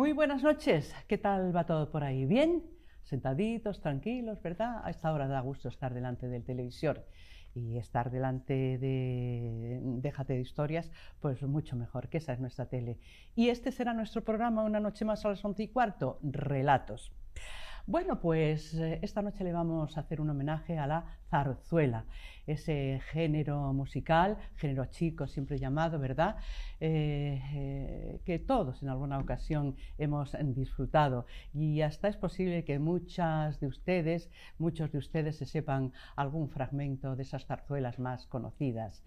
Muy buenas noches, ¿qué tal va todo por ahí? ¿Bien? Sentaditos, tranquilos, ¿verdad? A esta hora da gusto estar delante del televisor y estar delante de Déjate de historias, pues mucho mejor, que esa es nuestra tele. Y este será nuestro programa, una noche más a las once y cuarto, Relatos. Bueno, pues eh, esta noche le vamos a hacer un homenaje a la zarzuela, ese género musical, género chico siempre llamado, ¿verdad? Eh, eh, que todos en alguna ocasión hemos disfrutado. Y hasta es posible que muchas de ustedes, muchos de ustedes se sepan algún fragmento de esas zarzuelas más conocidas.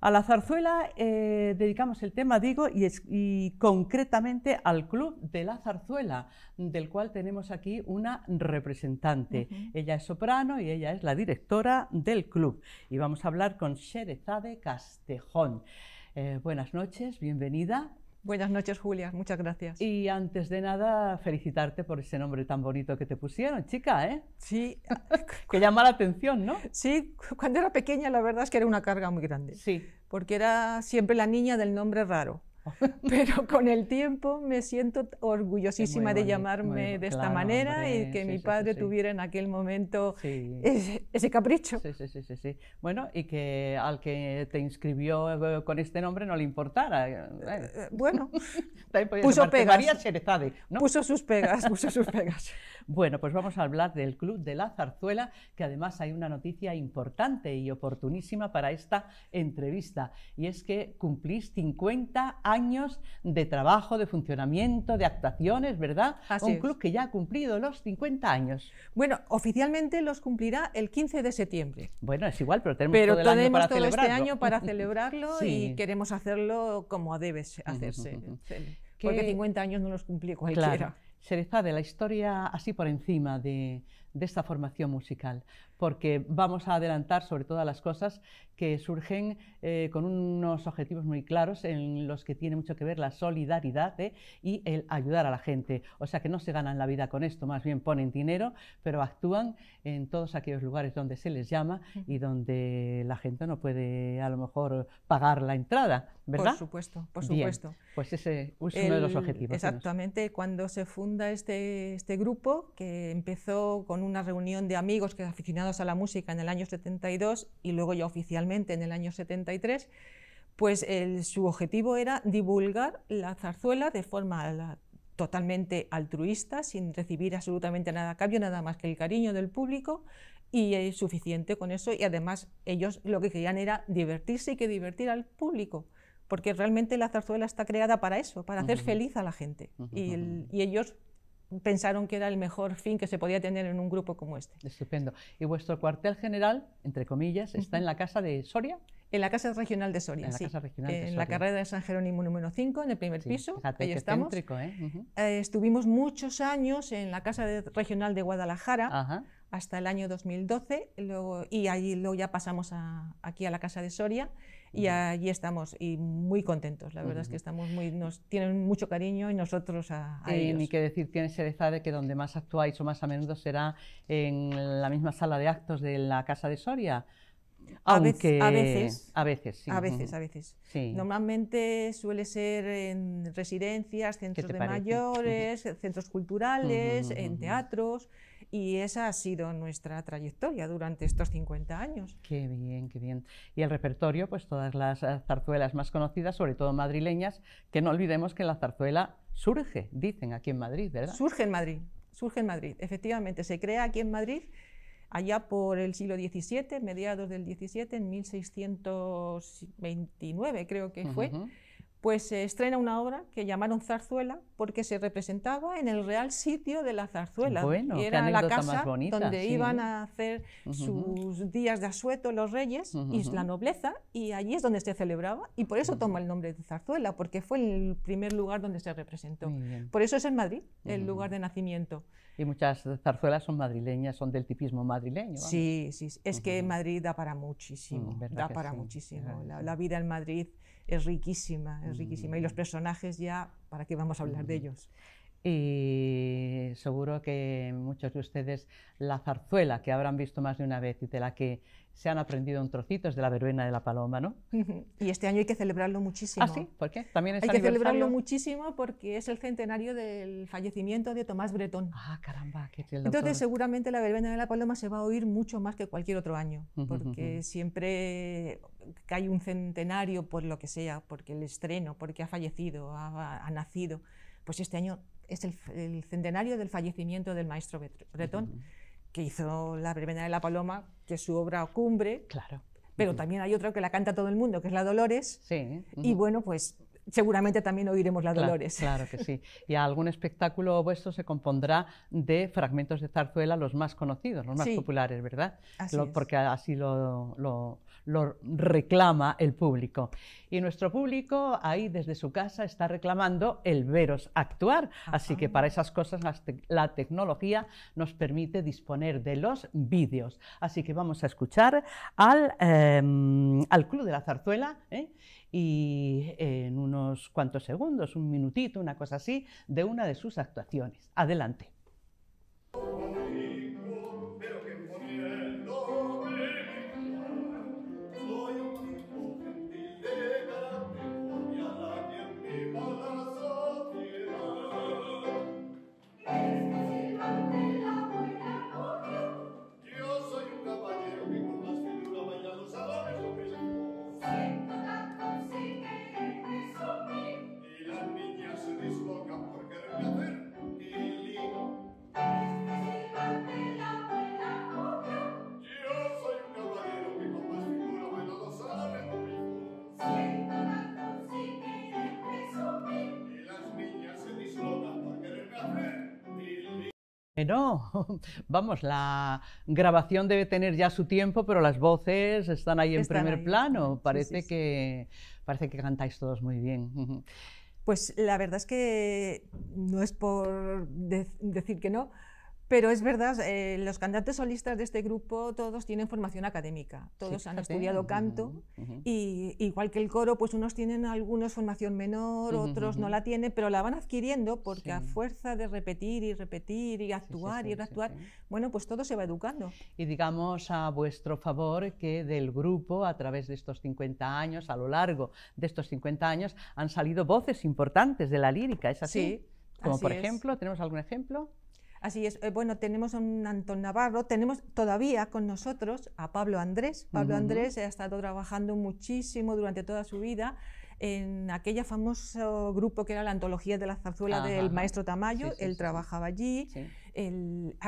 A la zarzuela eh, dedicamos el tema, digo, y, concretamente al Club de la Zarzuela, del cual tenemos aquí una representante. Ella es soprano y ella es la directora del club. Y vamos a hablar con de Castejón. Eh, buenas noches, bienvenida. Buenas noches, Julia. Muchas gracias. Y antes de nada, felicitarte por ese nombre tan bonito que te pusieron, chica, ¿eh? Sí. que llama la atención, ¿no? Sí, cuando era pequeña la verdad es que era una carga muy grande. Sí. Porque era siempre la niña del nombre raro. pero con el tiempo me siento orgullosísima de llamarme de esta manera y que mi padre tuviera en aquel momento ese, capricho. Sí, sí, sí, Bueno, y que al que te inscribió eh, con este nombre no le importara. Eh, eh, bueno, puso pegas. María Cherezade. Puso sus pegas, puso sus pegas. bueno, pues vamos a hablar del Club de la Zarzuela, que además hay una noticia importante y oportunísima para esta entrevista, y es que cumplís 50 años de trabajo, de funcionamiento, de actuaciones, ¿verdad? un club que ya ha cumplido los 50 años. Bueno, oficialmente los cumplirá el 15 de septiembre. Bueno, es igual, pero tenemos todo, este año para celebrarlo y queremos hacerlo como debe hacerse. Porque 50 años no los cumplí cualquiera. Claro. Se la historia así por encima de, de esta formación musical, porque vamos a adelantar sobre todas las cosas que surgen eh, con unos objetivos muy claros en los que tiene mucho que ver la solidaridad eh, y el ayudar a la gente. O sea que no se ganan la vida con esto, más bien ponen dinero, pero actúan en todos aquellos lugares donde se les llama y donde la gente no puede a lo mejor pagar la entrada, ¿verdad? Por supuesto, por supuesto. pues ese es uno de los objetivos. Exactamente, cuando se funda este, este grupo, que empezó con un una reunión de amigos que aficionados a la música en el año 72 y luego ya oficialmente en el año 73, pues su objetivo era divulgar la zarzuela de forma totalmente altruista, sin recibir absolutamente nada a cambio, nada más que el cariño del público y es eh, suficiente con eso y además ellos lo que querían era divertirse y que divertir al público porque realmente la zarzuela está creada para eso, para hacer feliz a la gente. y, ellos pensaron que era el mejor fin que se podía tener en un grupo como este. Estupendo. ¿Y vuestro cuartel general, entre comillas, está en la casa de Soria? En la Casa Regional de Soria, en la Casa regional En la carrera de San Jerónimo número 5, en el primer piso. Fíjate, ahí estamos. ¿eh? ¿eh? estuvimos muchos años en la Casa Regional de Guadalajara. hasta el año 2012 y allí luego ya pasamos aquí a la Casa de Soria y allí estamos y muy contentos, la verdad es que estamos muy, nos tienen mucho cariño y nosotros a, Ni que decir, tienes certeza de que donde más actuáis o más a menudo será en la misma sala de actos de la Casa de Soria. Aunque, a veces, a veces, sí. a veces, a veces. Normalmente suele ser en residencias, centros de mayores, centros culturales, en teatros. Y esa ha sido nuestra trayectoria durante estos 50 años. Qué bien, qué bien. Y el repertorio, pues todas las eh, zarzuelas más conocidas, sobre todo madrileñas, que no olvidemos que la zarzuela surge, dicen aquí en Madrid, ¿verdad? Surge en Madrid, surge en Madrid, efectivamente. Se crea aquí en Madrid allá por el siglo XVII, mediados del XVII, en 1629 creo que fue pues se estrena una obra que llamaron Zarzuela porque se representaba en el real sitio de la zarzuela. era la casa donde iban a hacer sus días de asueto los reyes y la nobleza, y allí es donde se celebraba, y por eso toma el nombre de zarzuela, porque fue el primer lugar donde se representó. Por eso es en Madrid, el lugar de nacimiento. Y muchas zarzuelas son madrileñas, son del tipismo madrileño. Sí, sí, es que Madrid da para muchísimo, mm, da para muchísimo. la vida en Madrid es riquísima, es riquísima. Y los mm. personajes ya, ¿para qué vamos a hablar de mm. ellos? Y seguro que muchos de ustedes la zarzuela que habrán visto más de una vez y de la que se han aprendido un trocitos de la verbena de la paloma, ¿no? Y este año hay que celebrarlo muchísimo. ¿Ah, sí? ¿Por qué? ¿También es Hay que celebrarlo muchísimo porque es el centenario del fallecimiento de Tomás Bretón. Ah, caramba, qué fiel Entonces seguramente la verbena de la paloma se va a oír mucho más que cualquier otro año, porque siempre que hay un centenario por lo que sea, porque el estreno, porque ha fallecido, ha, nacido, pues este año es el centenario del fallecimiento del maestro Bretón que hizo La Verbena de la Paloma, que es su obra cumbre. Claro. Pero también hay otro que la canta todo el mundo, que es La Dolores. Sí. Y bueno, pues seguramente también oiremos la Dolores. Claro que sí. Y algún espectáculo vuestro se compondrá de fragmentos de zarzuela, los más conocidos, los más populares, ¿verdad? Porque así lo, lo, lo reclama el público. Y nuestro público ahí desde su casa está reclamando el veros actuar. Así que para esas cosas la, tecnología nos permite disponer de los vídeos. Así que vamos a escuchar al, em, al Club de la Zarzuela ¿eh? y en unos cuantos segundos, un minutito, una cosa así, de una de sus actuaciones. Adelante. Eh, no, vamos, la grabación debe tener ya su tiempo, pero las voces están ahí en primer plano. Parece, Que, parece que cantáis todos muy bien. Pues la verdad es que no es por decir que no, pero es verdad, eh, los cantantes solistas de este grupo todos tienen formación académica, todos han estudiado canto y igual que el coro, pues unos tienen algunos formación menor, otros no la tienen, pero la van adquiriendo porque a fuerza de repetir y repetir y actuar y actuar, bueno, pues todo se va educando. Y digamos a vuestro favor que del grupo, a través de estos 50 años, a lo largo de estos 50 años, han salido voces importantes de la lírica, ¿es así? Como por ejemplo, ¿tenemos algún ejemplo? Así es, eh, bueno, tenemos a un Antón Navarro, tenemos todavía con nosotros a Pablo Andrés. Pablo Andrés ha estado trabajando muchísimo durante toda su vida en aquella famoso grupo que era la antología de la zarzuela del maestro Tamayo, él trabajaba allí, ha,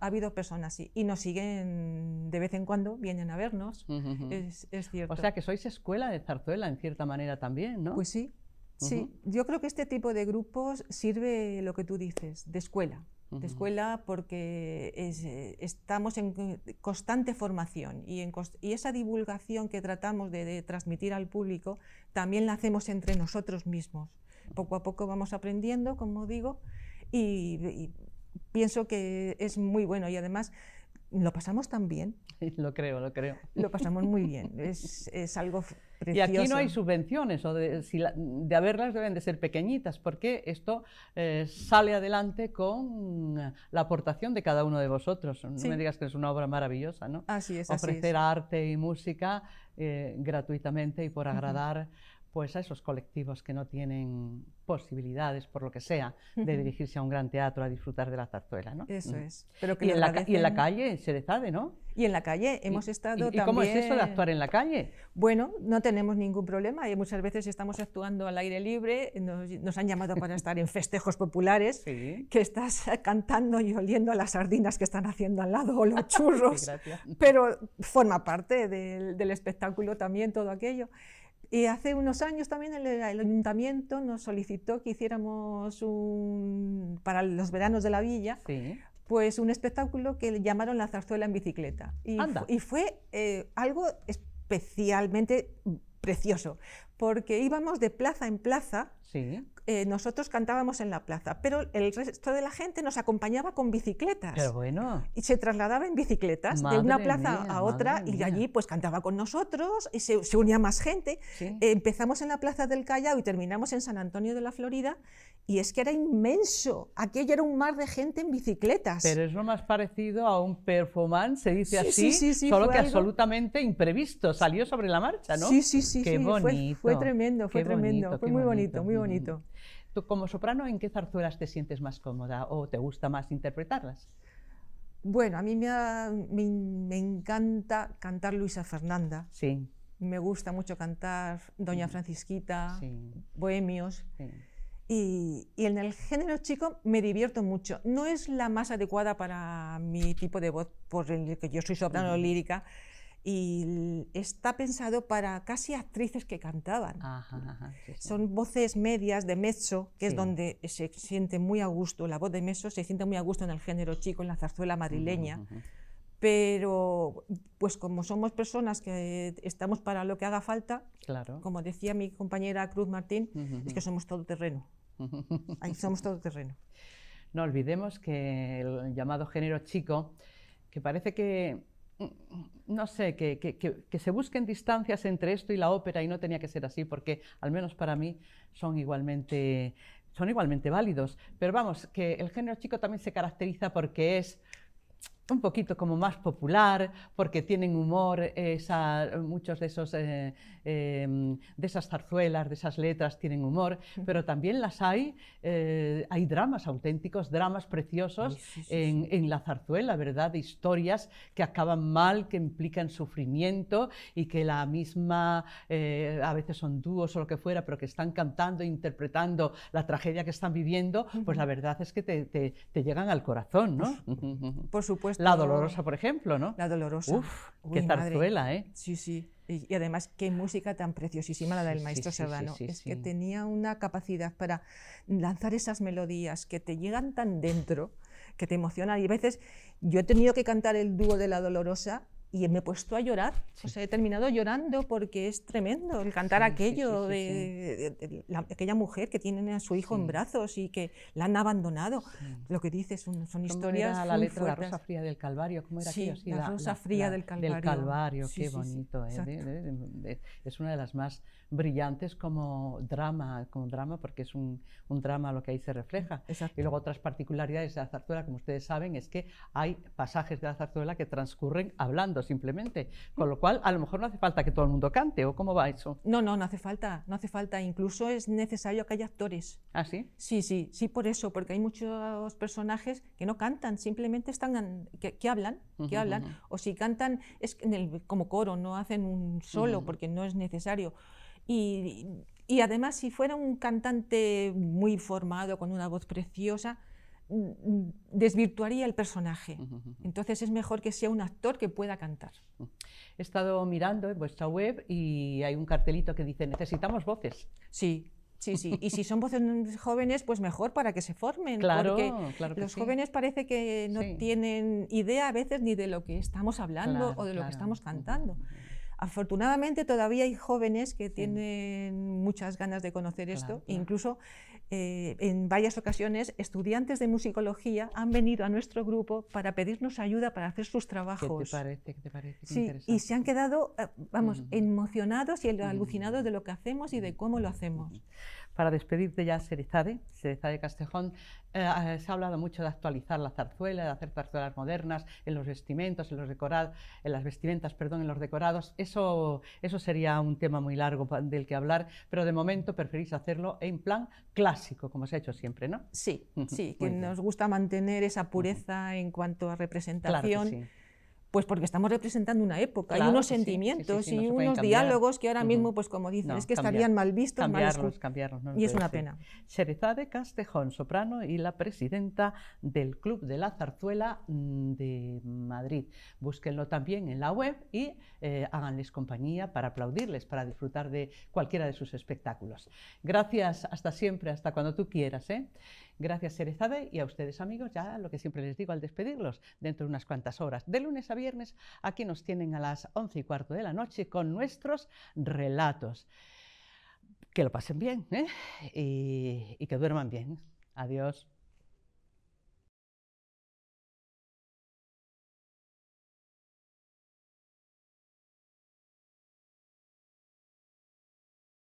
habido, personas y nos siguen de vez en cuando, vienen a vernos, es, cierto. O sea que sois escuela de zarzuela en cierta manera también, ¿no? Pues sí, sí, yo creo que este tipo de grupos sirve lo que tú dices, de escuela de escuela porque eh, estamos en constante formación y, en, y, esa divulgación que tratamos de, transmitir al público también la hacemos entre nosotros mismos. Poco a poco vamos aprendiendo, como digo, y, pienso que es muy bueno y además lo pasamos tan bien. Lo creo, lo creo. Lo pasamos muy bien. Es, es algo y aquí no hay subvenciones, o de, haberlas deben de ser pequeñitas, porque esto eh, sale adelante con la aportación de cada uno de vosotros. No me digas que es una obra maravillosa, ¿no? Así Ofrecer arte y música eh, gratuitamente y por agradar pues a esos colectivos que no tienen posibilidades, por lo que sea, de dirigirse a un gran teatro a disfrutar de la zarzuela, ¿no? Eso mm. es. Pero y, en la, en la, calle se les sabe, ¿no? Y en la calle hemos estado también... ¿Y cómo es eso de actuar en la calle? Bueno, no tenemos ningún problema. Y muchas veces estamos actuando al aire libre, nos, han llamado para estar en festejos populares, que estás cantando y oliendo a las sardinas que están haciendo al lado o los churros, pero forma parte del, del espectáculo también todo aquello. Y hace unos años también el, ayuntamiento nos solicitó que hiciéramos para los veranos de la villa. Pues un espectáculo que llamaron La zarzuela en bicicleta. Y, y fue eh, algo especialmente precioso, porque íbamos de plaza en plaza eh, nosotros cantábamos en la plaza, pero el resto de la gente nos acompañaba con bicicletas. Pero bueno. Y se trasladaba en bicicletas de una plaza a otra y de allí pues cantaba con nosotros y se, unía más gente. empezamos en la plaza del Callao y terminamos en San Antonio de la Florida y es que era inmenso. Aquello era un mar de gente en bicicletas. Pero es lo más parecido a un performance, se dice así, solo que absolutamente imprevisto. Salió sobre la marcha, ¿no? Sí, sí, sí. Qué bonito. Fue, tremendo, fue tremendo. fue muy muy bonito bonito. ¿Tú como soprano en qué zarzuelas te sientes más cómoda o te gusta más interpretarlas? Bueno, a mí me, me, encanta cantar Luisa Fernanda. Sí. Me gusta mucho cantar Doña mm. Francisquita, Bohemios. Y, y, en el género chico me divierto mucho. No es la más adecuada para mi tipo de voz, por el que yo soy soprano lírica, y está pensado para casi actrices que cantaban. Son voces medias de mezzo, que es donde se siente muy a gusto, la voz de mezzo se siente muy a gusto en el género chico, en la zarzuela madrileña. pero, pues como somos personas que estamos para lo que haga falta, claro. como decía mi compañera Cruz Martín, es que somos todo terreno. Ahí somos todo terreno. No olvidemos que el llamado género chico, que parece que no sé, que, se busquen distancias entre esto y la ópera y no tenía que ser así, porque al menos para mí son igualmente, son igualmente válidos. Pero vamos, que el género chico también se caracteriza porque es un poquito como más popular, porque tienen humor, esa, muchos de, esos, eh, em, de esas zarzuelas, de esas letras tienen humor, pero también las hay, eh, hay dramas auténticos, dramas preciosos en, en, la zarzuela, ¿verdad? historias que acaban mal, que implican sufrimiento y que la misma, eh, a veces son dúos o lo que fuera, pero que están cantando interpretando la tragedia que están viviendo, pues la verdad es que te, te, te llegan al corazón, ¿no? Por supuesto la dolorosa, por ejemplo, ¿no? La dolorosa. Uf, qué zarzuela, ¿eh? Sí, sí. Y, además, qué música tan preciosísima la del maestro Serrano. es que tenía una capacidad para lanzar esas melodías que te llegan tan dentro, que te emocionan. Y a veces yo he tenido que cantar el dúo de la dolorosa y me he puesto a llorar. he terminado llorando porque es tremendo el cantar aquello de, aquella mujer que tiene a su hijo en brazos y que la han abandonado. Lo que dice son, son historias. la letra de La Rosa Fría del Calvario, ¿cómo era la, Rosa Fría del Calvario. Del Calvario, qué bonito. es ¿eh? es una de las más brillantes como drama, como drama porque es un, drama lo que ahí se refleja. Y luego otras particularidades de la zarzuela, como ustedes saben, es que hay pasajes de la zarzuela que transcurren hablando simplemente. Con lo cual, a lo mejor no hace falta que todo el mundo cante, ¿o cómo va eso? No, no, no hace falta, no hace falta. Incluso es necesario que haya actores. ¿Ah, sí? Sí, sí, sí, por eso, porque hay muchos personajes que no cantan, simplemente están, que, hablan, que hablan. O si cantan es el, como coro, no hacen un solo, porque no es necesario. Y, y además, si fuera un cantante muy formado, con una voz preciosa, Mm, desvirtuaría el personaje. Entonces es mejor que sea un actor que pueda cantar. He estado mirando en vuestra web y hay un cartelito que dice necesitamos voces. Sí, Sí, sí. Y si son voces jóvenes, pues mejor para que se formen. Claro, porque que los jóvenes parece que no tienen idea a veces ni de lo que estamos hablando o de lo que estamos cantando. Afortunadamente todavía hay jóvenes que tienen muchas ganas de conocer esto. Incluso eh, en varias ocasiones estudiantes de musicología han venido a nuestro grupo para pedirnos ayuda para hacer sus trabajos. ¿Qué te parece? ¿Qué te parece? sí, y se han quedado, eh, vamos, emocionados y alucinados de lo que hacemos y de cómo lo hacemos. Para despedirte ya, Serizade, Castejón, eh, se ha hablado mucho de actualizar la zarzuela, de hacer zarzuelas modernas en los vestimentos, en los decorados, en las vestimentas, perdón, en los decorados. Eso, eso sería un tema muy largo del que hablar, pero de momento preferís hacerlo en plan clásico, como se ha hecho siempre, ¿no? Sí, sí, que nos gusta mantener esa pureza en cuanto a representación. Pues porque estamos representando una época hay y unos pues sentimientos y unos diálogos que ahora mismo, pues como dicen, es que estarían mal vistos, mal cambiarlos, y es una pena. pena. de Castejón, soprano y la presidenta del Club de la Zarzuela mm, de Madrid. Búsquenlo también en la web y eh, háganles compañía para aplaudirles, para disfrutar de cualquiera de sus espectáculos. Gracias, hasta siempre, hasta cuando tú quieras. ¿eh? Gracias, Serezade, y a ustedes, amigos, ya lo que siempre les digo al despedirlos, dentro de unas cuantas horas, de lunes a viernes, aquí nos tienen a las once y cuarto de la noche con nuestros relatos. Que lo pasen bien ¿eh? y que duerman bien. Adiós.